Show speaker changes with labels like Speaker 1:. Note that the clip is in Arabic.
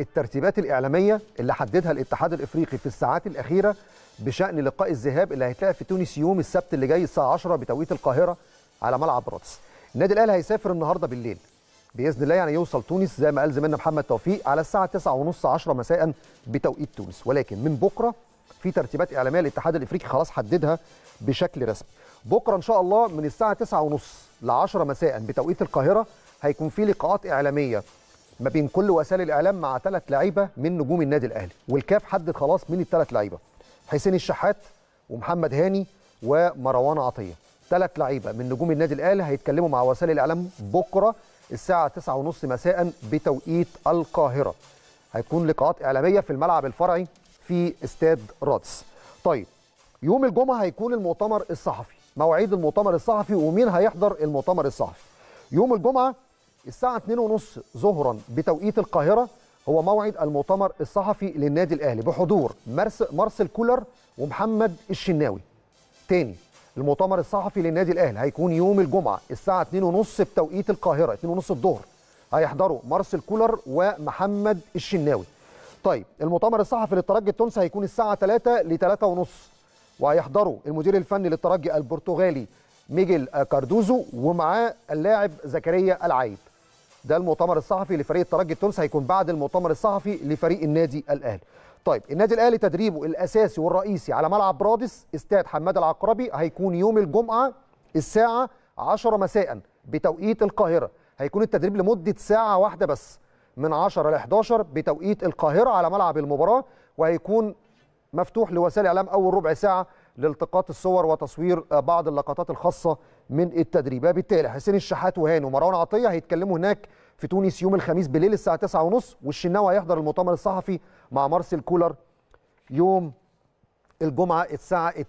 Speaker 1: الترتيبات الإعلامية اللي حددها الاتحاد الإفريقي في الساعات الأخيرة بشأن لقاء الذهاب اللي هيتلعب في تونس يوم السبت اللي جاي الساعة 10 بتوقيت القاهرة على ملعب براتس النادي الأهلي هيسافر النهاردة بالليل بإذن الله يعني يوصل تونس زي ما قال زميلنا محمد توفيق على الساعة 9:30 10 مساء بتوقيت تونس ولكن من بكرة في ترتيبات إعلامية الاتحاد الإفريقي خلاص حددها بشكل رسمي. بكرة إن شاء الله من الساعة 9:30 ل 10 مساء بتوقيت القاهرة هيكون في لقاءات إعلامية ما بين كل وسائل الاعلام مع ثلاث لعيبه من نجوم النادي الاهلي والكاف حدد خلاص مين الثلاث لعيبه حسين الشحات ومحمد هاني ومروان عطيه ثلاث لعيبه من نجوم النادي الاهلي هيتكلموا مع وسائل الاعلام بكره الساعه 9:30 مساء بتوقيت القاهره هيكون لقاءات اعلاميه في الملعب الفرعي في استاد رادس طيب يوم الجمعه هيكون المؤتمر الصحفي مواعيد المؤتمر الصحفي ومين هيحضر المؤتمر الصحفي يوم الجمعه الساعة 2:30 ظهرا بتوقيت القاهرة هو موعد المؤتمر الصحفي للنادي الأهلي بحضور مارسيل كولر ومحمد الشناوي. تاني المؤتمر الصحفي للنادي الأهلي هيكون يوم الجمعة الساعة 2:30 بتوقيت القاهرة 2:30 الظهر هيحضروا مارسيل كولر ومحمد الشناوي. طيب المؤتمر الصحفي للترجي التونسي هيكون الساعة 3 ل 3:30 وهيحضروا المدير الفني للترجي البرتغالي ميجيل كاردوزو ومعاه اللاعب زكريا العايد. ده المؤتمر الصحفي لفريق الترجي التونسي هيكون بعد المؤتمر الصحفي لفريق النادي الاهلي طيب النادي الاهلي تدريبه الاساسي والرئيسي على ملعب برادس استاد حماد العقربي هيكون يوم الجمعه الساعه 10 مساء بتوقيت القاهره هيكون التدريب لمده ساعه واحده بس من 10 ل 11 بتوقيت القاهره على ملعب المباراه وهيكون مفتوح لوسائل الاعلام اول ربع ساعه لالتقاط الصور وتصوير بعض اللقطات الخاصه من التدريب بالتالي حسين الشحات وهان ومروان عطيه هيتكلموا هناك في تونس يوم الخميس بالليل الساعه 9:30 والشناوي هيحضر المؤتمر الصحفي مع مارسيل كولر يوم الجمعه الساعه 2